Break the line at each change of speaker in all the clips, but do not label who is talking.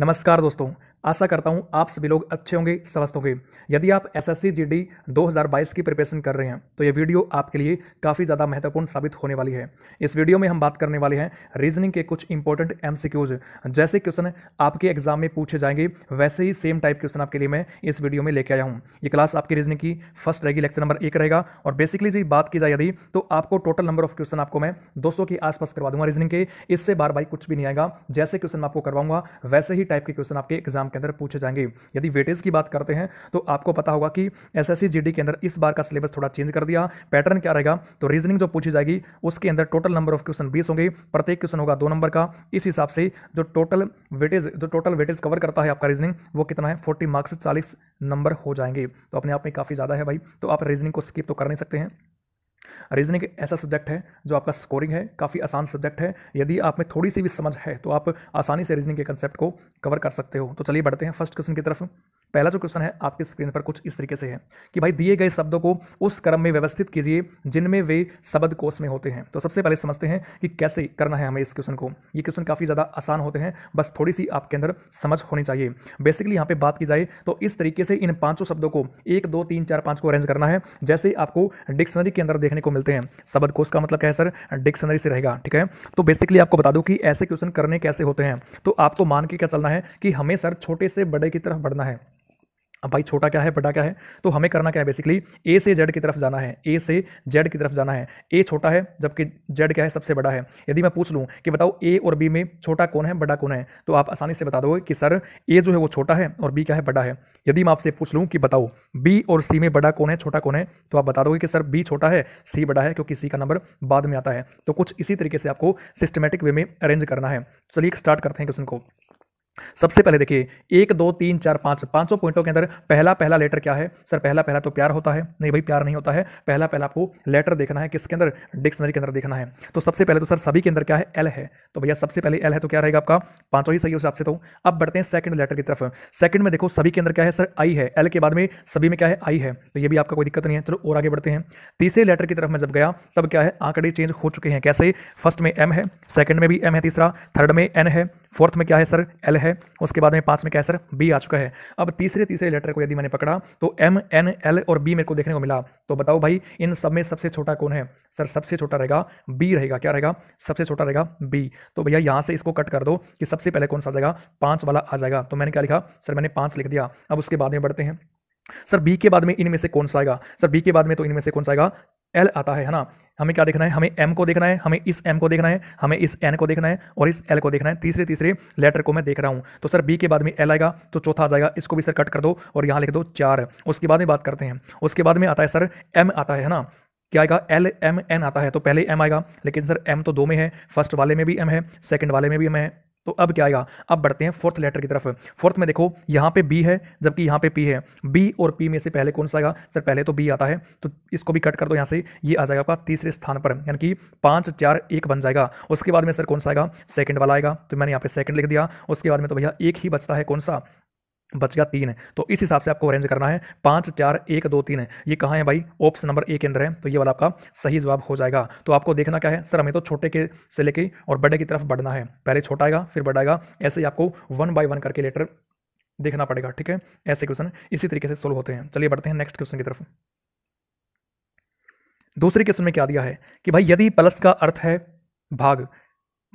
नमस्कार दोस्तों आशा करता हूँ आप सभी लोग अच्छे होंगे स्वस्थ होंगे यदि आप एस एस जीडी 2022 की प्रिपरेशन कर रहे हैं तो ये वीडियो आपके लिए काफ़ी ज़्यादा महत्वपूर्ण साबित होने वाली है इस वीडियो में हम बात करने वाले हैं रीजनिंग के कुछ इंपॉर्टेंट एम जैसे क्वेश्चन आपके एग्जाम में पूछे जाएंगे वैसे ही सेम टाइप क्वेश्चन आपके लिए मैं इस वीडियो में लेके आया हूँ ये क्लास आपकी रीजनिंग की फर्स्ट रहेगी लेक्चर नंबर एक रहेगा और बेसिकली जी बात की जाए यदि तो आपको टोटल नंबर ऑफ क्वेश्चन आपको मैं सौ के आसपास करवा दूंगा रीजनिंग के इससे बार बार कुछ भी नहीं आएगा जैसे क्वेश्चन मैं आपको करवाऊंगा वैसे ही टाइप के क्वेश्चन आपके एग्जाम एग्जाम के अंदर पूछे जाएंगे यदि वेटेज की बात करते हैं तो आपको पता होगा कि एस एस के अंदर इस बार का सिलेबस थोड़ा चेंज कर दिया पैटर्न क्या रहेगा तो रीजनिंग जो पूछी जाएगी उसके अंदर टोटल नंबर ऑफ क्वेश्चन बीस होंगे प्रत्येक क्वेश्चन होगा दो नंबर का इस हिसाब से जो टोटल वेटेज जो टोटल वेटेज कवर करता है आपका रीजनिंग वो कितना है फोर्टी मार्क्स चालीस नंबर हो जाएंगे तो अपने आप में काफ़ी ज़्यादा है भाई तो आप रीजनिंग को स्किप तो कर नहीं सकते हैं रीजनिंग ऐसा सब्जेक्ट है जो आपका स्कोरिंग है काफ़ी आसान सब्जेक्ट है यदि आप में थोड़ी सी भी समझ है तो आप आसानी से रीजनिंग के कंसेप्ट को कवर कर सकते हो तो चलिए बढ़ते हैं फर्स्ट क्वेश्चन की तरफ पहला जो क्वेश्चन है आपकी स्क्रीन पर कुछ इस तरीके से है कि भाई दिए गए शब्दों को उस क्रम में व्यवस्थित कीजिए जिनमें वे शब्द कोष में होते हैं तो सबसे पहले समझते हैं कि कैसे करना है हमें इस क्वेश्चन को ये क्वेश्चन काफ़ी ज़्यादा आसान होते हैं बस थोड़ी सी आपके अंदर समझ होनी चाहिए बेसिकली यहाँ पे बात की जाए तो इस तरीके से इन पांचों शब्दों को एक दो तीन चार पाँच को अरेंज करना है जैसे आपको डिक्शनरी के अंदर देखने को मिलते हैं शब्द कोष का मतलब क्या है सर डिक्शनरी से रहेगा ठीक है तो बेसिकली आपको बता दूँ कि ऐसे क्वेश्चन करने कैसे होते हैं तो आपको मान के क्या चलना है कि हमें सर छोटे से बड़े की तरफ बढ़ना है अब भाई छोटा क्या है बड़ा क्या है तो हमें करना क्या है बेसिकली ए से जेड की तरफ जाना है ए से जेड की तरफ जाना है ए छोटा है जबकि जेड क्या है सबसे बड़ा है यदि मैं पूछ लूँ कि बताओ ए और बी में छोटा कौन है बड़ा कौन है तो आप आसानी से बता दोगे कि सर ए जो है वो छोटा है और बी क्या है बड़ा है यदि मैं आपसे पूछ लूँ कि बताओ बी और सी में बड़ा कौन है छोटा कौन है तो आप बता दोगे कि सर बी छोटा है सी बड़ा है क्योंकि सी का नंबर बाद में आता है तो कुछ इसी तरीके से आपको सिस्टमेटिक वे में अरेंज करना है चलिए स्टार्ट करते हैं क्वेश्चन को सबसे पहले देखिए एक दो तीन चार पाँच पांचों पॉइंटों के अंदर पहला पहला लेटर क्या है सर पहला पहला तो प्यार होता है नहीं भाई प्यार नहीं होता है पहला पहला आपको लेटर देखना है किसके अंदर डिक्शनरी के अंदर देखना है तो सबसे पहले तो सर सभी के अंदर क्या है एल है तो भैया सबसे पहले एल है तो क्या रहेगा आपका पांचों ही सही हो आपसे तो अब बढ़ते हैं सेकंड लेटर की तरफ सेकंड में देखो सभी के अंदर क्या है सर आई है एल के बाद में सभी में क्या है आई है तो ये भी आपका कोई दिक्कत नहीं है चलो और आगे बढ़ते हैं तीसरे लेटर की तरफ मैं जब गया तब क्या है आंकड़े चेंज हो चुके हैं कैसे फर्स्ट में एम है सेकंड में भी एम है तीसरा थर्ड में एन है फोर्थ में क्या है सर एल है उसके बाद में पांच में क्या है सर बी आ चुका है अब तीसरे तीसरे लेटर को यदि मैंने पकड़ा तो एम एन एल और बी मेरे को देखने को मिला तो बताओ भाई इन सब में सबसे छोटा कौन है सर सबसे छोटा रहेगा बी रहेगा क्या रहेगा सबसे छोटा रहेगा बी तो भैया यहाँ से इसको कट कर दो कि सबसे पहले कौन सा आ जाएगा पाँच वाला आ जाएगा तो मैंने क्या लिखा सर मैंने पाँच लिख दिया अब उसके बाद में बढ़ते हैं सर बी के बाद में इनमें से कौन सा आएगा सर बी के बाद में तो इनमें से कौन सा आएगा एल आता है है ना हमें क्या देखना है हमें एम को देखना है हमें इस एम को देखना है हमें इस एन को देखना है और इस एल को देखना है तीसरे तीसरे लेटर को मैं देख रहा हूँ तो सर बी के बाद में एल आएगा तो चौथा आ जाएगा इसको भी सर कट कर दो और यहाँ लिख दो चार उसके बाद में बात करते हैं उसके बाद में आता है सर एम आता है ना क्या आएगा एल एम एन आता है तो पहले एम आएगा लेकिन सर एम तो दो में है फर्स्ट वाले में भी एम है सेकंड वाले में भी एम है तो अब क्या आएगा अब बढ़ते हैं फोर्थ लेटर की तरफ फोर्थ में देखो यहाँ पे बी है जबकि यहाँ पे पी है बी और पी में से पहले कौन सा आएगा सर पहले तो बी आता है तो इसको भी कट कर दो यहाँ से ये आ जाएगा आपका तीसरे स्थान पर यानी कि पाँच चार एक बन जाएगा उसके बाद में सर कौन सा आएगा सेकंड वाला आएगा तो मैंने यहाँ पे सेकंड लिख दिया उसके बाद में तो भैया एक ही बचता है कौन सा बच गया तीन है तो इस हिसाब से आपको अरेंज करना है पाँच चार एक दो तीन है ये कहाँ है भाई ऑप्शन नंबर ए के अंदर है तो ये वाला आपका सही जवाब हो जाएगा तो आपको देखना क्या है सर हमें तो छोटे के से लेके और बड़े की तरफ बढ़ना है पहले छोटा आएगा फिर बड़ा आएगा ऐसे ही आपको वन बाई वन करके लेटर देखना पड़ेगा ठीक है ऐसे क्वेश्चन इसी तरीके से सोल्व होते हैं चलिए बढ़ते हैं नेक्स्ट क्वेश्चन की तरफ दूसरे क्वेश्चन में क्या दिया है कि भाई यदि प्लस का अर्थ है भाग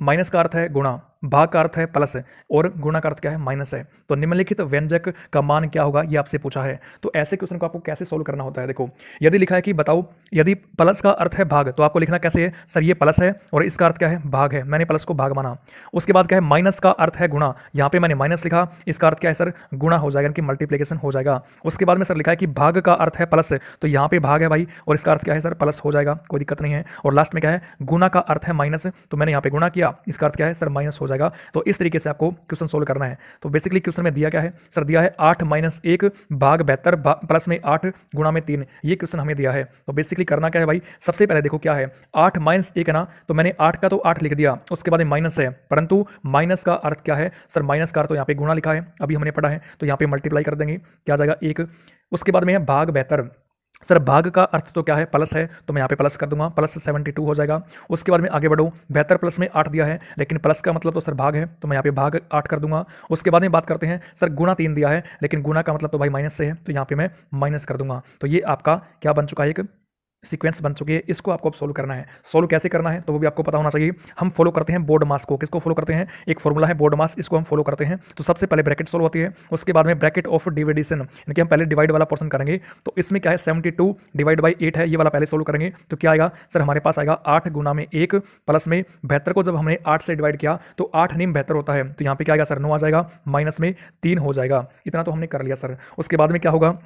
माइनस का अर्थ है गुणा भाग का अर्थ है प्लस है और गुणा का अर्थ क्या है माइनस है तो निम्नलिखित तो व्यंजक का मान क्या होगा ये आपसे पूछा है तो ऐसे क्वेश्चन को आपको कैसे सोल्व करना होता है देखो यदि लिखा है कि बताओ यदि प्लस का अर्थ है भाग तो आपको लिखना कैसे है सर ये प्लस है और इसका अर्थ क्या है भाग है मैंने प्लस को भाग माना उसके बाद क्या है माइनस का अर्थ है गुणा यहाँ पे मैंने माइनस लिखा इसका अर्थ क्या है सर गुणा हो जाएगा यानी कि मल्टीप्लीकेशन हो जाएगा उसके बाद में सर लिखा है कि भाग का अर्थ है प्लस तो यहाँ पे भाग है भाई और इसका अर्थ क्या है सर प्लस हो जाएगा कोई दिक्कत नहीं है और लास्ट में क्या है गुणा का अर्थ है माइनस तो मैंने यहाँ पे गुणा किया इसका अर्थ क्या है सर माइनस हो जाएगा जाएगा तो इस तरीके से आपको क्वेश्चन सोल्व करना है तो बेसिकली क्वेश्चन में दिया क्या है सर दिया है आठ माइनस एक भाग बेहतर प्लस में आठ गुणा में तीन ये क्वेश्चन हमें दिया है तो बेसिकली करना क्या है भाई सबसे पहले देखो क्या है आठ माइनस एक है ना तो मैंने आठ का तो आठ लिख दिया उसके बाद माइनस है परंतु माइनस का अर्थ क्या है सर माइनस का तो यहाँ पे गुणा लिखा है अभी हमने पढ़ा है तो यहाँ पे मल्टीप्लाई कर देंगे क्या जाएगा एक उसके बाद में है भाग बेहतर सर भाग का अर्थ तो क्या है प्लस है तो मैं यहाँ पे प्लस कर दूंगा प्लस सेवेंटी टू हो जाएगा उसके बाद में आगे बढ़ो बेहतर प्लस में आठ दिया है लेकिन प्लस का मतलब तो सर भाग है तो मैं यहाँ पे भाग आठ कर दूंगा उसके बाद में बात करते हैं सर गुना तीन दिया है लेकिन गुना का मतलब तो भाई माइनस से है तो यहाँ पे मैं माइनस कर दूंगा तो ये आपका क्या बन चुका है एक सीक्वेंस बन चुकी है इसको आपको अब सोल्व करना है सोल्व कैसे करना है तो वो भी आपको पता होना चाहिए हम फॉलो करते हैं बोर्ड मास को किसको फॉलो करते हैं एक फॉर्मूला है बोर्ड मास इसको हम फॉलो करते हैं तो सबसे पहले ब्रैकेट सोल्व होती है उसके बाद में ब्रैकेट ऑफ डिविडिशन यानी कि हम पहले डिवाइड वाला पोर्सन करेंगे तो इसमें क्या है seventy two divide by eight है ये वाला पहले सोल्व करेंगे तो क्या आएगा सर हमारे पास आएगा आठ गुना में एक प्लस में बेहतर को जब हमने आठ से डिवाइड किया तो आठ नीम बेहतर होता है तो यहाँ पर क्या आएगा सर नौ आ जाएगा माइनस में तीन हो जाएगा इतना तो हमने कर लिया सर उसके बाद में क्या होगा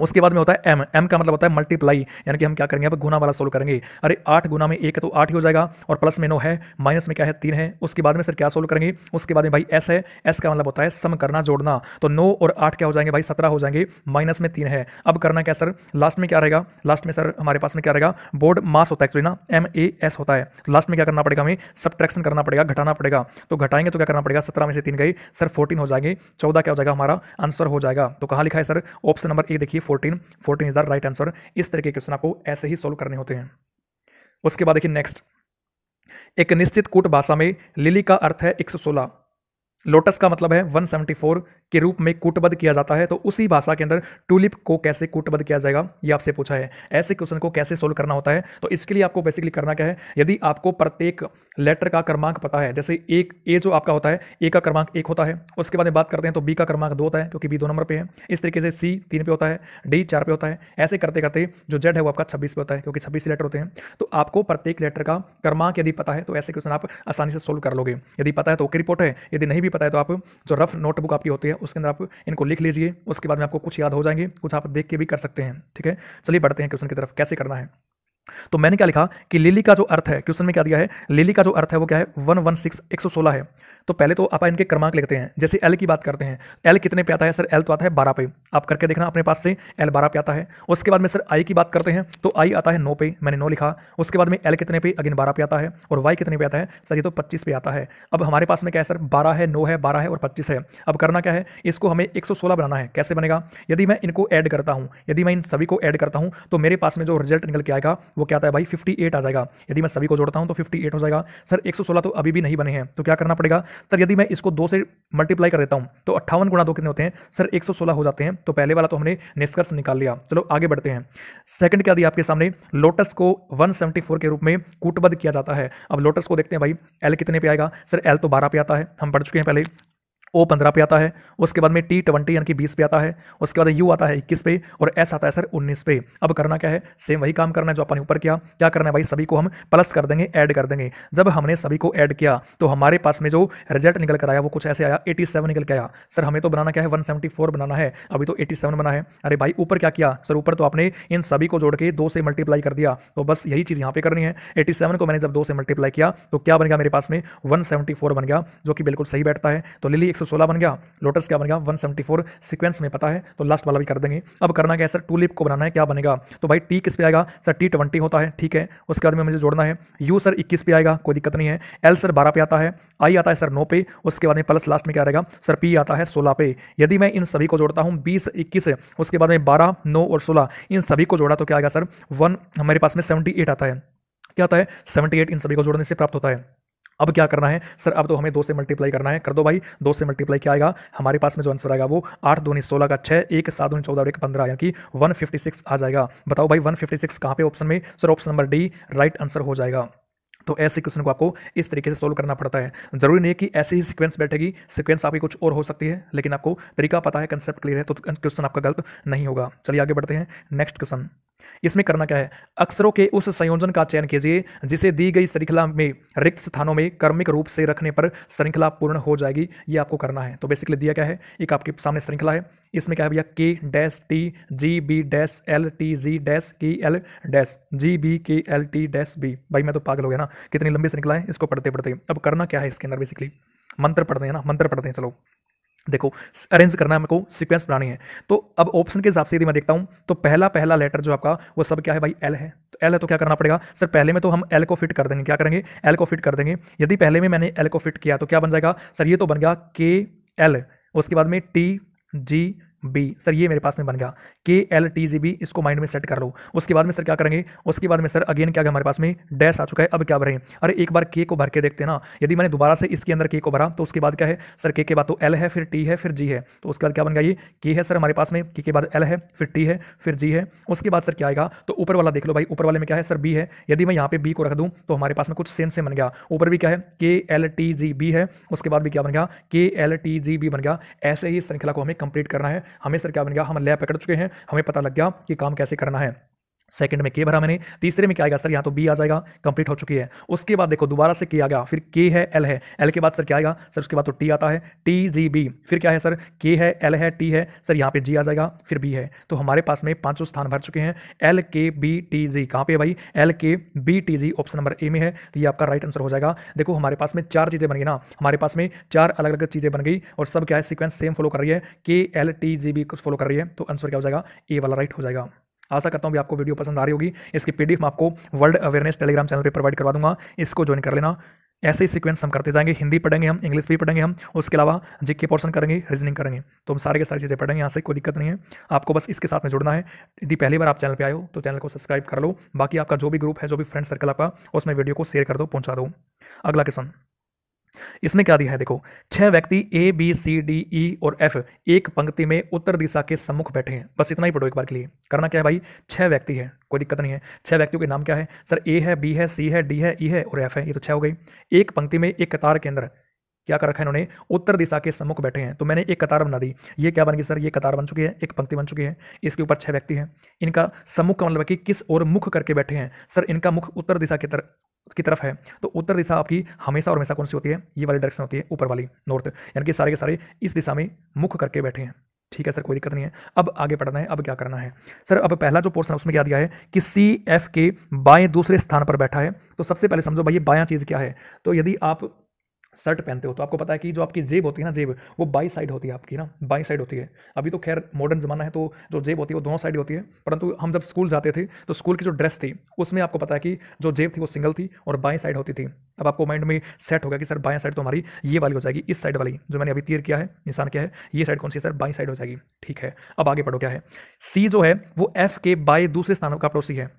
उसके बाद में होता है एम एम का मतलब होता है मल्टीप्लाई यानी कि हम क्या करेंगे अब गुना वाला सोल्व करेंगे अरे आठ गुना में एक है तो आठ ही हो जाएगा और प्लस में नौ है माइनस में क्या है तीन है उसके बाद में सर क्या सोल्व करेंगे उसके बाद में भाई एस है एस का मतलब होता है सम करना जोड़ना तो नौ और आठ क्या हो जाएंगे भाई सत्रह हो जाएंगे माइनस में तीन है अब करना क्या सर लास्ट में क्या रहेगा लास्ट में सर हमारे पास में क्या रहेगा बोर्ड मास होता है एक्चुअली ना एम ए एस होता है लास्ट में क्या करना पड़ेगा हमें सब्ट्रैक्शन करना पड़ेगा घटाना पड़ेगा तो घटाएंगे तो क्या करना पड़ेगा सत्रह में से तीन गई सर फोर्टीन हो जाएंगे चौदह क्या हो जाएगा हमारा आंसर हो जाएगा तो कहाँ लिखा है सर ऑप्शन नंबर ए देखिए fourteen fourteen is the right answer इस तरह के क्वेश्चन आपको ऐसे ही सोल्व करने होते हैं उसके बाद देखिए नेक्स्ट एक निश्चित कूट भाषा में लिली का अर्थ है 116 लोटस का मतलब है 174 के रूप में कूटबद्ध किया जाता है तो उसी भाषा के अंदर टूलिप को कैसे कूटबद्ध किया जाएगा ये आपसे पूछा है ऐसे क्वेश्चन को कैसे सोल्व करना होता है तो इसके लिए आपको बेसिकली करना क्या है यदि आपको प्रत्येक लेटर का क्रमांक पता है जैसे एक ए जो आपका होता है ए का क्रमांक एक होता है उसके बाद बात करते हैं तो बी का क्रमांक दो होता है क्योंकि बी दो नंबर पे है इस तरीके से सी तीन पे होता है डी चार पे होता है ऐसे करते करते जो जेड है वो आपका छब्बीस पे होता है क्योंकि छब्बीस लेटर होते हैं तो आपको प्रत्येक लेटर का क्रमांक यदि पता है तो ऐसे क्वेश्चन आप आसानी से सोल्व कर लोगे यदि पता है तो ओके रिपोर्ट है यदि नहीं भी पता है तो आप जो रफ नोटबुक आपकी होती है उसके अंदर आप इनको लिख लीजिए उसके बाद में आपको कुछ याद हो जाएंगे कुछ आप देख के भी कर सकते हैं ठीक है चलिए बढ़ते हैं क्वेश्चन की तरफ कैसे करना है तो मैंने क्या लिखा कि लिली का जो अर्थ है क्वेश्चन में क्या दिया है लिली का जो अर्थ है वो क्या है वन वन सिक्स एक सौ सोलह है तो पहले तो आप इनके क्रमांक लिखते हैं जैसे एल की बात करते हैं एल कितने पे आता है सर एल तो आता है बारह पे आप करके देखना अपने पास से एल बारह पे आता है उसके बाद में सर आई की बात करते हैं तो आई आता है नौ पे मैंने नौ लिखा उसके बाद में एल कितने पे अगेन बारह पे आता है और वाई कितने पे आता है सर ये तो पच्चीस पे आता है अब हमारे पास में क्या है सर बारह है नौ है बारह है और पच्चीस है अब करना क्या है इसको हमें एक बनाना है कैसे बनेगा यदि मैं इनको ऐड करता हूँ यदि मैं इन सभी को ऐड करता हूँ तो मेरे पास में जो रिजल्ट निकल के आएगा वो क्या आता है भाई फिफ्टी एट आ जाएगा यदि मैं सभी को जोड़ता हूँ तो फिफ्टी एट हो जाएगा सर एक सौ सोलह तो अभी भी नहीं बने हैं तो क्या करना पड़ेगा सर यदि मैं इसको दो से मल्टीप्लाई कर देता हूँ तो अट्ठावन गुणा दो कितने होते हैं सर एक सौ सोलह हो जाते हैं तो पहले वाला तो हमने निष्कर्ष निकाल लिया चलो आगे बढ़ते हैं सेकंड क्या दिया आपके सामने लोटस को फोर के रूप में कूटबद्ध किया जाता है अब लोटस को देखते हैं भाई एल कितने पे आएगा सर एल तो बारह पे आता है हम पढ़ चुके हैं पहले ओ पंद्रह पे आता है उसके बाद में टी ट्वेंटी यानी कि बीस पे आता है उसके बाद यू आता है इक्कीस पे और एस आता है सर उन्नीस पे अब करना क्या है सेम वही काम करना है जो अपने ऊपर किया क्या करना है भाई सभी को हम प्लस कर देंगे ऐड कर देंगे जब हमने सभी को ऐड किया तो हमारे पास में जो रिजल्ट निकल कर आया वो कुछ ऐसे आया एटी सेवन निकल के आया सर हमें तो बनाना क्या है वन फोर बनाना है अभी तो एटी सेवन बना है अरे भाई ऊपर क्या किया सर ऊपर तो आपने इन सभी को जोड़ के दो से मल्टीप्लाई कर दिया तो बस यही चीज़ यहाँ पे करनी है एटी सेवन को मैंने जब दो से मल्टीप्लाई किया तो क्या बन गया मेरे पास में वन फोर बन गया जो कि बिल्कुल सही बैठता है तो लिली ली एक सोलह बन गया लोटस क्या बन गया वन सेवेंटी फोर सिक्वेंस में पता है तो लास्ट वाला भी कर देंगे अब करना क्या है सर टूलिप को बनाना है क्या बनेगा तो भाई टी किस पे आएगा सर टी ट्वेंटी होता है ठीक है उसके बाद में मुझे जोड़ना है यू सर इक्कीस पे आएगा कोई दिक्कत नहीं है एल सर बारह पे आता है आई आता है सर नौ पे उसके बाद में प्लस लास्ट में क्या रहेगा सर पी आता है सोलह पे यदि मैं इन सभी को जोड़ता हूँ बीस इक्कीस उसके बाद में बारह नौ और सोलह इन सभी को जोड़ा तो क्या आएगा सर वन हमारे पास में सेवेंटी एट आता है क्या आता है सेवेंटी एट इन सभी को जोड़ने से प्राप्त होता है अब क्या करना है सर अब तो हमें दो से मल्टीप्लाई करना है कर दो भाई दो से मल्टीप्लाई क्या आएगा हमारे पास में जो आंसर आएगा वो आठ दोनी सोलह का छः एक सात दूनी चौदह और एक पंद्रह यानी कि वन फिफ्टी सिक्स आ जाएगा बताओ भाई वन फिफ्टी सिक्स कहाँ पे ऑप्शन में sir option number D right answer हो जाएगा तो ऐसे क्वेश्चन को आपको इस तरीके से सोल्व करना पड़ता है जरूरी नहीं है कि ऐसे ही सीक्वेंस बैठेगी सीक्वेंस आपकी कुछ और हो सकती है लेकिन आपको तरीका पता है कंसेप्ट क्लियर है तो क्वेश्चन आपका गलत नहीं होगा चलिए आगे बढ़ते हैं नेक्स्ट क्वेश्चन इसमें करना क्या है अक्षरों के उस संयोजन का चयन कीजिए जिसे दी गई श्रृंखला में रिक्त स्थानों में कर्मिक रूप से रखने पर श्रृंखला पूर्ण हो जाएगी ये आपको करना है तो बेसिकली दिया क्या है एक आपके सामने श्रृंखला है इसमें क्या है भैया K dash T G B dash L T G dash K L dash G B K L T dash B भाई मैं तो पागल हो गया ना कितनी लंबी श्रृंखला है इसको पढ़ते पढ़ते अब करना क्या है इसके अंदर बेसिकली मंत्र पढ़ते हैं ना मंत्र पढ़ते हैं चलो देखो अरेंज करना है मेरे को सीक्वेंस बनानी है तो अब ऑप्शन के हिसाब से यदि मैं देखता हूँ तो पहला पहला लेटर जो आपका वो सब क्या है भाई एल है तो एल है तो क्या करना पड़ेगा सर पहले में तो हम एल को फिट कर देंगे क्या करेंगे एल को फिट कर देंगे यदि पहले में मैंने एल को फिट किया तो क्या बन जाएगा सर ये तो बन गया के एल उसके बाद में टी जी बी सर ये मेरे पास में बन गया K L T G B इसको माइंड में सेट कर लो उसके बाद में सर क्या करेंगे उसके बाद में सर अगेन क्या हमारे पास में डैश आ चुका है अब क्या भरें अरे एक बार के को भर के देखते ना यदि मैंने दोबारा से इसके अंदर के को भरा तो उसके बाद क्या है सर के के बाद तो एल है फिर टी है फिर जी है तो उसके बाद क्या बन गया ये के है सर हमारे पास में के के बाद एल है फिर टी है फिर जी है उसके बाद सर क्या आएगा तो ऊपर वाला देख लो भाई ऊपर वाले में क्या है सर बी है यदि मैं यहाँ पे बी को रख दूँ तो हमारे पास में कुछ सेम सेम बन गया ऊपर भी क्या है K L T G B है उसके बाद भी क्या बन गया K L T G B बन गया ऐसे ही श्रृंखला को हमें कंप्लीट करना है हमें सर क्या बन गया हम लैब पकड़ चुके हैं हमें पता लग गया कि काम कैसे करना है सेकंड में के भरा मैंने तीसरे में क्या आएगा सर यहाँ तो बी आ जाएगा कंप्लीट हो चुकी है उसके बाद देखो दोबारा से के आ गया फिर के है एल है एल के बाद सर क्या आएगा सर उसके बाद तो टी आता है टी जी बी फिर क्या है सर के है एल है टी है सर यहाँ पे जी आ जाएगा फिर बी है तो हमारे पास में पांचों स्थान भर चुके हैं एल के बी टी जी कहाँ पे भाई L K B T G option number A में है तो ये आपका राइट आंसर हो जाएगा देखो हमारे पास में चार चीज़ें बन गई ना हमारे पास में चार अलग अलग चीज़ें बन गई और सब क्या है सिक्वेंस सेम फॉलो कर रही है K L T G B follow कर रही है तो आंसर क्या हो जाएगा ए वाला राइट हो जाएगा आशा करता हूँ भी आपको वीडियो पसंद आ रही होगी इसकी पी मैं आपको वर्ल्ड अवेयरनेस टेलीग्राम चैनल पर प्रोवाइड करवा दूंगा इसको ज्वाइन कर लेना ऐसे ही सीक्वेंस हम करते जाएंगे हिंदी पढ़ेंगे हम इंग्लिश भी पढ़ेंगे हम उसके अलावा जीके पोर्शन करेंगे रीजनिंग करेंगे तो हम सारे के सारी चीज़ें पढ़ेंगे यहाँ से कोई दिक्कत नहीं है आपको बस इसके साथ में जुड़ना है यदि पहली बार आप चैनल पर आए हो तो चैनल को सब्सक्राइब कर लो बाकी आपका जो भी ग्रुप है जो भी फ्रेंड सर्कल आपका उसमें वीडियो को शेयर कर दो पहुँचा दो अगला क्वेश्चन इसमें क्या दिया है देखो छह व्यक्ति A B C D E और एफ एक पंक्ति में उत्तर दिशा के सम्मुख बैठे हैं बस इतना ही पढ़ो एक बार के लिए करना क्या है भाई छह व्यक्ति है कोई दिक्कत नहीं है छह व्यक्तियों के नाम क्या है सर ए है बी है सी है डी है ई e है और एफ है ये तो छह हो गई एक पंक्ति में एक कतार के अंदर क्या कर रखा है इन्होंने उत्तर दिशा के सम्मुख बैठे हैं तो मैंने एक कतार बना दी ये क्या बन गई सर ये कतार बन चुकी है एक पंक्ति बन चुकी है इसके ऊपर छह व्यक्ति हैं इनका सम्मुख का मतलब कि किस ओर मुख करके बैठे हैं सर इनका मुख उत्तर दिशा की तरफ की तरफ है तो उत्तर दिशा आपकी हमेशा और हमेशा कौन सी होती है ये वाली डायरेक्शन होती है ऊपर वाली नॉर्थ यानी कि सारे के सारे इस दिशा में मुख करके बैठे हैं ठीक है सर कोई दिक्कत नहीं है अब आगे पढ़ना है अब क्या करना है सर अब पहला जो पोर्सन है उसमें क्या दिया है कि सी एफ के बाएं दूसरे स्थान पर बैठा है तो सबसे पहले समझो भाई ये बायां चीज़ क्या है तो यदि आप शर्ट पहनते हो तो आपको पता है कि जो आपकी जेब होती है ना जेब वो बाई साइड होती है आपकी ना बाई साइड होती है अभी तो खैर मॉडर्न ज़माना है तो जो जेब होती है वो दोनों साइड होती है परंतु हम जब स्कूल जाते थे तो स्कूल की जो ड्रेस थी उसमें आपको पता है कि जो जेब थी वो सिंगल थी और बाई साइड होती थी अब आपको माइंड में सेट होगा कि सर बाई साइड तो हमारी ये वाली हो जाएगी इस साइड वाली जो मैंने अभी तीर किया है निशान किया है ये साइड कौन सी सर बाई साइड हो जाएगी ठीक है अब आगे पढ़ो क्या है सी जो है वो एफ के बाई दूसरे स्थानों का पड़ोसी है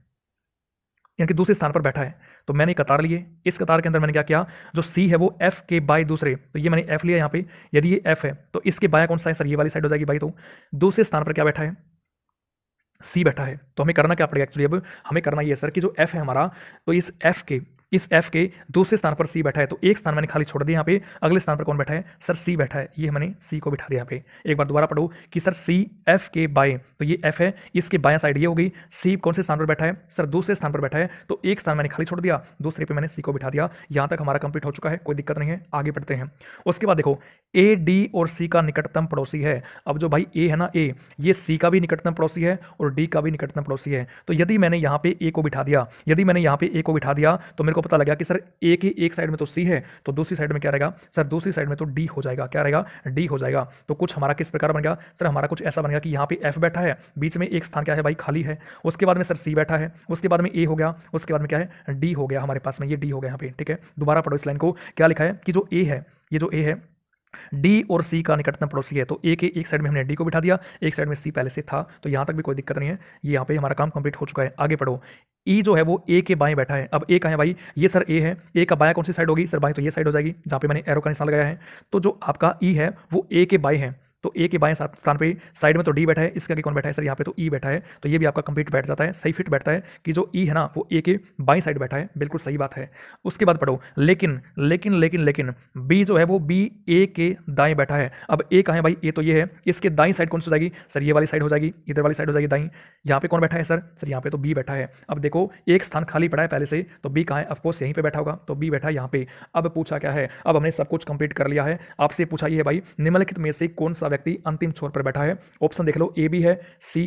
यानी कि दूसरे स्थान पर बैठा है तो मैंने कतार लिए इस कतार के अंदर मैंने क्या किया जो सी है वो एफ के बाय दूसरे तो ये मैंने एफ लिया यहाँ पे यदि ये एफ है तो इसके बाया कौन सा है सर ये वाली साइड हो जाएगी बाई तो दूसरे स्थान पर क्या बैठा है सी बैठा है तो हमें करना क्या पड़ेगा एक्चुअली अब हमें करना ये सर कि जो एफ है हमारा तो इस एफ के इस एफ के दूसरे स्थान पर सी बैठा है तो एक स्थान मैंने खाली छोड़ दिया यहाँ पे अगले स्थान पर कौन बैठा है सर सी बैठा है ये मैंने सी को बिठा दिया यहाँ पे एक बार दोबारा पढ़ो कि सर सी एफ के बाएं तो ये एफ है इसके बाया साइड ये हो गई सी कौन से स्थान पर बैठा है सर दूसरे स्थान पर बैठा है तो एक स्थान मैंने खाली छोड़ दिया दूसरे पर मैंने सी को बिठा दिया यहाँ तक हमारा कंप्लीट हो चुका है कोई दिक्कत नहीं है आगे बढ़ते हैं उसके बाद देखो ए डी और सी का निकटतम पड़ोसी है अब जो भाई ए है ना ए ये सी का भी निकटतम पड़ोसी है और डी का भी निकटतम पड़ोसी है तो यदि मैंने यहाँ पे ए को बिठा दिया यदि मैंने यहाँ पे ए को बिठा दिया तो मेरे को को पता लगा कि सर ए की एक साइड में तो सी है तो दूसरी साइड में क्या रहेगा सर दूसरी साइड में तो डी हो जाएगा क्या रहेगा डी हो जाएगा तो कुछ हमारा किस प्रकार बन गया सर हमारा कुछ ऐसा बन गया कि यहाँ पे एफ बैठा है बीच में एक स्थान क्या है भाई खाली है उसके बाद में सर सी बैठा है उसके बाद में ए हो गया उसके बाद में क्या है डी हो गया हमारे पास में ये डी हो गया यहाँ पे ठीक है दोबारा पढ़ो इस लाइन को क्या लिखा है कि जो ए है ये जो ए है डी और सी का निकटतम पड़ोसी है तो ए के एक साइड में हमने डी को बिठा दिया एक साइड में सी पहले से था तो यहां तक भी कोई दिक्कत नहीं है ये यहां पे हमारा काम कंप्लीट हो चुका है आगे पढ़ो ई e जो है वो ए के बाएं बैठा है अब ए का है भाई ये सर ए है ए का बाया कौन सी साइड होगी सर बाएं तो ये साइड हो जाएगी जहाँ पे मैंने एरो का निशान लगाया है तो जो आपका ई e है वो ए के बाएं है तो ए के बाएं स्थान पे साइड में तो डी बैठा है इसका आगे कौन बैठा है सर यहाँ पे तो ई e बैठा है तो ये भी आपका कंप्लीट बैठ जाता है सही फिट बैठता है कि जो ई e है ना वो ए के बाएं साइड बैठा है बिल्कुल सही बात है उसके बाद पढ़ो लेकिन लेकिन लेकिन लेकिन बी जो है वो बी ए के दाएं बैठा है अब ए कहाँ है भाई ए तो ये है इसके दाई साइड कौन सी हो जाएगी सर ये वाली साइड हो जाएगी इधर वाली साइड हो जाएगी दाई यहाँ पे कौन बैठा है सर सर यहाँ पे तो बी बैठा है अब देखो एक स्थान खाली पड़ा है पहले से तो बी कहाँ है ऑफकोर्स यहीं पर बैठा होगा तो बी बैठा है यहाँ पे अब पूछा क्या है अब हमने सब कुछ कंप्लीट कर लिया है आपसे पूछा ये भाई निम्नलिखित में से कौन सा व्यक्ति अंतिम छोर पर बैठा है ऑप्शन देख लो ए बी है सी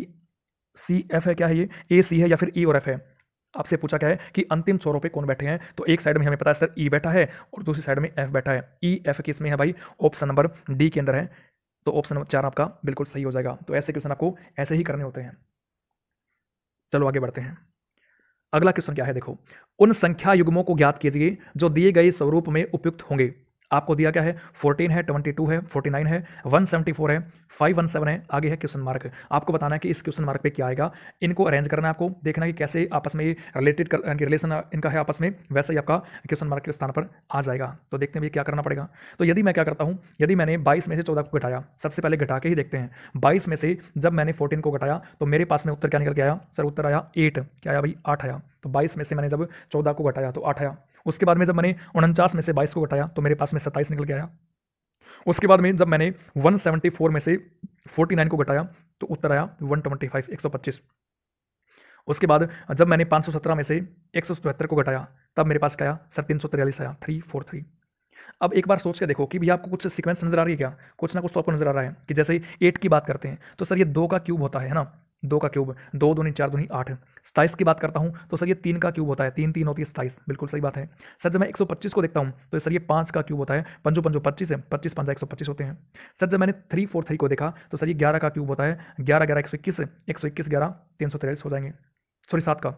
सी एफ है क्या है ये ए सी है या फिर ई e और एफ है आपसे पूछा क्या है कि अंतिम छोरों पे कौन बैठे हैं तो एक साइड में हमें पता है सर ई e बैठा है और दूसरी साइड में एफ बैठा है ई e, एफ किस में है भाई ऑप्शन नंबर डी के अंदर है तो ऑप्शन नंबर चार आपका बिल्कुल सही हो जाएगा तो ऐसे क्वेश्चन आपको ऐसे ही करने होते हैं चलो आगे बढ़ते हैं अगला क्वेश्चन क्या है देखो उन संख्या युग्मों को ज्ञात कीजिए जो दिए गए स्वरूप में उपयुक्त होंगे आपको दिया क्या है 14 है 22 है 49 है 174 है 517 है आगे है क्वेश्चन मार्क आपको बताना है कि इस क्वेश्चन मार्क पे क्या आएगा इनको अरेंज करना है आपको देखना है कि कैसे आपस में रिलेटेड कर रिलेशन इनका है आपस में वैसे ही आपका क्वेश्चन मार्क के स्थान पर आ जाएगा तो देखते हैं क्या करना पड़ेगा तो यदि मैं क्या करता हूँ यदि मैंने बाईस में से चौदह को घटाया सबसे पहले घटा के ही देखते हैं बाईस में से जब मैंने फोर्टीन को घटाया तो मेरे पास में उत्तर क्या निकल के आया सर उत्तर आया एट क्या आया भाई आठ आया तो बाईस में से मैंने जब चौदह को घटाया तो आठ आया उसके बाद में जब मैंने उनचास में से बाईस को घटाया तो मेरे पास में सत्ताईस निकल गया उसके बाद में जब मैंने 174 में से 49 को घटाया तो उत्तर आया 125 125 उसके बाद जब मैंने 517 में से एक को घटाया तब मेरे पास क्या आया सर तीन आया थ्री फोर थ्री अब एक बार सोच के देखो कि भैया आपको कुछ सीक्वेंस नज़र आ रही है क्या कुछ ना कुछ तो आपको नज़र आ रहा है कि जैसे एट की बात करते हैं तो सर ये दो का क्यूब होता है ना दो का क्यूब दो दूनी चार दूनी आठ सताइस की बात करता हूँ तो सर ये तीन का क्यूब होता है तीन तीन होती है सताइस बिल्कुल सही बात है सर जब मैं एक सौ पच्चीस को देखता हूँ तो सर ये पाँच का क्यूब होता है पंजो पंजो पच्चीस है पच्चीस पंजा एक सौ पच्चीस होते हैं सर जब मैंने थ्री फोर थ्री को देखा तो सर ये ग्यारह का क्यूब होता है ग्यारह ग्यारह एक सौ इक्कीस एक सौ इक्कीस ग्यारह तीन सौ तेईस हो जाएंगे सॉरी सात का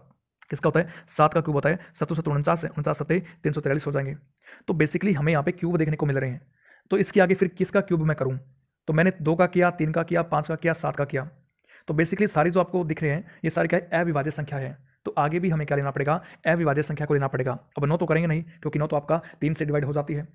किसका होता है सात का क्यूब होता है सत्तर सत्तर उनचास है उनचास सत्तर तीन सौ तेईस हो जाएंगे तो बेसिकली हमें यहाँ पे क्यूब देखने को मिल रहे हैं तो इसके आगे फिर किसका क्यूब मैं करूँ तो मैंने दो का किया तीन का किया पाँच का किया सात का किया तो बेसिकली सारी जो आपको दिख रहे हैं ये सारी क्या है अविभाज्य संख्या है तो आगे भी हमें क्या लेना पड़ेगा अविभाज्य संख्या को लेना पड़ेगा अब नौ तो करेंगे नहीं क्योंकि नौ तो आपका तीन से डिवाइड हो जाती है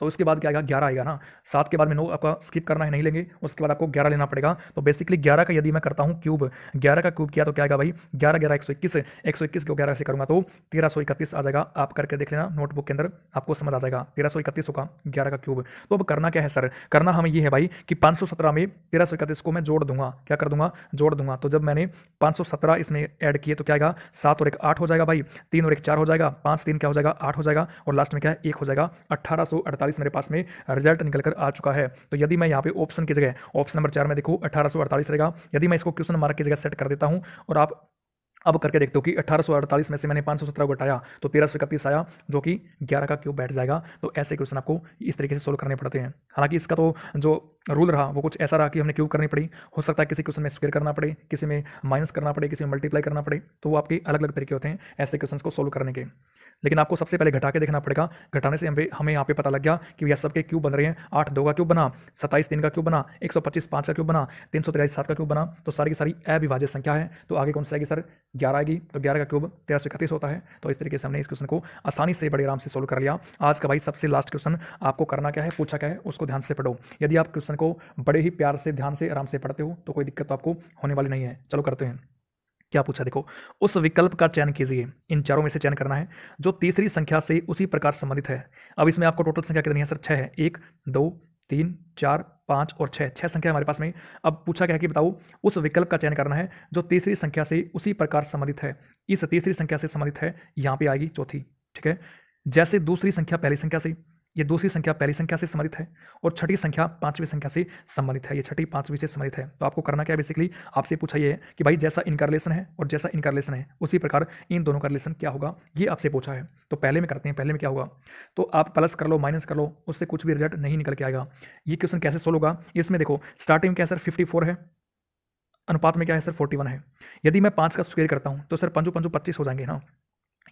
तो उसके बाद क्या आएगा ग्यारह आएगा ना सात के बाद में नो आपका स्किप करना है नहीं लेंगे उसके बाद आपको ग्यारह लेना पड़ेगा तो बेसिकली ग्यारह का यदि मैं करता हूँ क्यूब ग्यारह का क्यूब किया तो क्या आएगा भाई ग्यारह ग्यारह एक सौ इक्कीस एक सौ इक्कीस को ग्यारह से करूँगा तो तेरह सौ इकतीस आ जाएगा आप करके देख लेना नोटबुक के अंदर आपको समझ आ जाएगा तेरह सौ इकतीस होगा ग्यारह का क्यूब तो अब करना क्या है सर करना हमें यह है भाई कि पाँच सौ सत्रह में तेरह सौ इकतीस को मैं जोड़ दूंगा क्या कर दूंगा जोड़ दूंगा तो जब मैंने पाँच सौ सत्रह इसमें ऐड किए तो क्या आएगा सात और एक आठ हो जाएगा भाई तीन और एक चार हो जाएगा पाँच तीन क्या हो जाएगा आठ हो जाएगा और लास्ट में क्या है एक हो जाएगा अट्ठारह सौ अड़तालीस अट्ठारह मेरे पास में रिजल्ट निकल कर आ चुका है तो यदि मैं यहाँ पे ऑप्शन की जगह ऑप्शन नंबर चार में देखूँ अठारह रहेगा यदि मैं इसको क्वेश्चन मार्क की जगह सेट कर देता हूँ और आप अब करके देखते हो कि 1848 में से मैंने 517 को घटाया तो तेरह इकतीस आया जो कि 11 का क्यों बैठ जाएगा तो ऐसे क्वेश्चन आपको इस तरीके से सोल्व करने पड़ते हैं हालांकि इसका तो जो रूल रहा वो कुछ ऐसा रहा कि हमने क्यों करनी पड़ी हो सकता है किसी क्वेश्चन में स्क्वेयर करना पड़े किसी में माइनस करना पड़े किसी में मल्टीप्लाई करना पड़े तो वो आपके अलग अलग तरीके होते हैं ऐसे क्वेश्चन को सोल्व करने के लेकिन आपको सबसे पहले घटा के देखना पड़ेगा घटाने से हमें हमें यहाँ पे पता लग गया कि भैया सबके क्यों बन रहे हैं आठ दो का क्यों बना सत्ताईस तीन का क्यों बना एक सौ पच्चीस पाँच का क्यों बना तीन सौ तिरालीस सात का क्यों बना तो सारी की सारी अविभाज्य संख्या है तो आगे कौन सा आएगी सर ग्यारह आएगी तो ग्यारह का क्यूब तेरह सौ इकतीस होता है तो इस तरीके से हमने इस क्वेश्चन को आसानी से बड़े आराम से सोल्व कर लिया आज का भाई सबसे लास्ट क्वेश्चन आपको करना क्या है पूछा क्या है उसको ध्यान से पढ़ो यदि आप क्वेश्चन को बड़े ही प्यार से ध्यान से आराम से पढ़ते हो तो कोई दिक्कत तो आपको होने वाली नहीं है चलो करते हैं क्या पूछा देखो उस विकल्प का चयन कीजिए इन चारों में से चयन करना है जो तीसरी संख्या से उसी प्रकार संबंधित है अब इसमें आपको टोटल संख्या कितनी है सर छः है एक दो तीन चार पाँच और छः छः संख्या हमारे पास में अब पूछा गया है कि बताओ उस विकल्प का चयन करना है जो तीसरी संख्या से उसी प्रकार संबंधित है इस तीसरी संख्या से संबंधित है यहाँ पे आएगी चौथी ठीक है जैसे दूसरी संख्या पहली संख्या से ये दूसरी संख्या पहली संख्या से संबंधित है और छठी संख्या पांचवी संख्या से संबंधित है ये छठी पांचवी से संबंधित है तो आपको करना क्या है बेसिकली आपसे पूछा ये है कि भाई जैसा इनका रिलेशन है और जैसा इनका रिलेशन है उसी प्रकार इन दोनों का रिलेशन क्या होगा ये आपसे पूछा है तो पहले में करते हैं पहले में क्या होगा तो आप प्लस कर लो माइनस कर लो उससे कुछ भी रिजल्ट नहीं निकल के आएगा ये क्वेश्चन कैसे सोल्व होगा इसमें देखो स्टार्टिंग क्या सर फिफ्टी है अनुपात में क्या है सर फोर्टी है यदि मैं पाँच का स्क्वेयर करता हूँ तो सर पंजू पंजू पच्चीस हो जाएंगे ना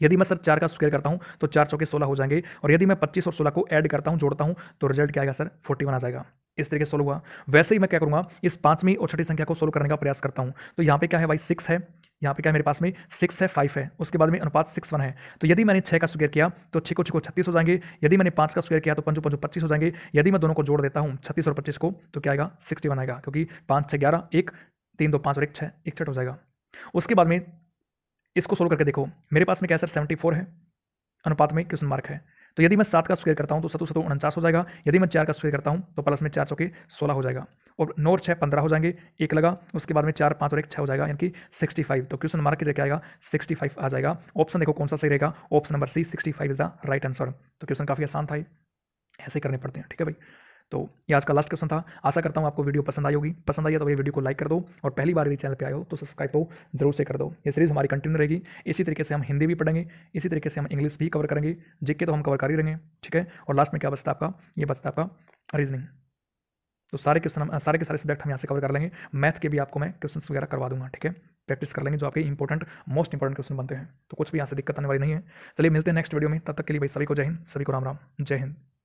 यदि मैं सर चार का स्क्वायर करता हूँ तो चार चौके सोलह हो जाएंगे और यदि मैं पच्चीस और सोलह को ऐड करता हूँ जोड़ता हूँ तो रिजल्ट क्या आएगा सर फोर्टी वन आ जाएगा इस तरीके से सोल्व हुआ वैसे ही मैं क्या करूँगा इस पाँचवीं और छठी संख्या को सोल्व करने का प्रयास करता हूँ तो यहाँ पे क्या है भाई सिक्स है यहाँ पे क्या है मेरे पास में सिक्स है फाइव है उसके बाद में अनुपात सिक्स वन है तो यदि मैंने छः का स्क्वेयर किया तो छः को छः को छत्तीस हो जाएंगे यदि मैंने पाँच का स्क्वेयर किया तो पंचो पंचो पच्चीस हो जाएंगे यदि मैं दोनों को जोड़ देता हूँ छत्तीस और पच्चीस को तो क्या आएगा सिक्सटी वन आएगा क्योंकि पाँच छः ग्यारह एक तीन दो पाँच और एक छः छठ हो जाएगा उसके बाद में इसको सोल्व करके देखो मेरे पास में कैसर सेवेंटी फोर है अनुपात में क्वेश्चन मार्क है तो यदि मैं सात का स्क्वेयर करता हूँ तो सतु सतु उनचास हो जाएगा यदि मैं चार का स्क्वेयर करता हूँ तो प्लस में चार सौ के सोलह हो जाएगा और नौ और छः पंद्रह हो जाएंगे एक लगा उसके बाद में चार पाँच और एक छः हो जाएगा यानी कि सिक्सटी फाइव तो क्वेश्चन मार्क जगह आएगा सिक्सटी फाइव आ जाएगा ऑप्शन देखो कौन सा सही रहेगा option number C sixty five is the right answer तो क्वेश्चन काफ़ी आसान था ऐसे करने पड़ते हैं ठीक है भाई तो ये आज का लास्ट क्वेश्चन था आशा करता हूँ आपको वीडियो पसंद आई होगी पसंद आई है तो ये वीडियो को लाइक कर दो और पहली बार यदि चैनल पर आए हो तो सब्सक्राइब तो जरूर से कर दो ये सीरीज़ हमारी कंटिन्यू रहेगी इसी तरीके से हम हिंदी भी पढ़ेंगे इसी तरीके से हम इंग्लिश भी कवर करेंगे जिक्के तो हम कवर कर ही रहेंगे ठीक है और लास्ट में क्या बचता आपका ये बचता आपका रीजनिंग तो सारे क्वेश्चन सारे के सारे सब्जेक्ट हम यहाँ से कवर कर लेंगे मैथ के भी आपको मैं क्वेश्चन वगैरह करवा दूंगा ठीक है प्रैक्टिस कर लेंगे जो आपके इंपॉर्टेंट मोस्ट इंपॉर्टेंट क्वेश्चन बनते हैं तो कुछ भी यहाँ से दिक्कत आने वाली नहीं है चलिए मिलते हैं नेक्स्ट वीडियो में तब तक के लिए भाई सभी को जय हिंद सभी को राम राम जय हिंद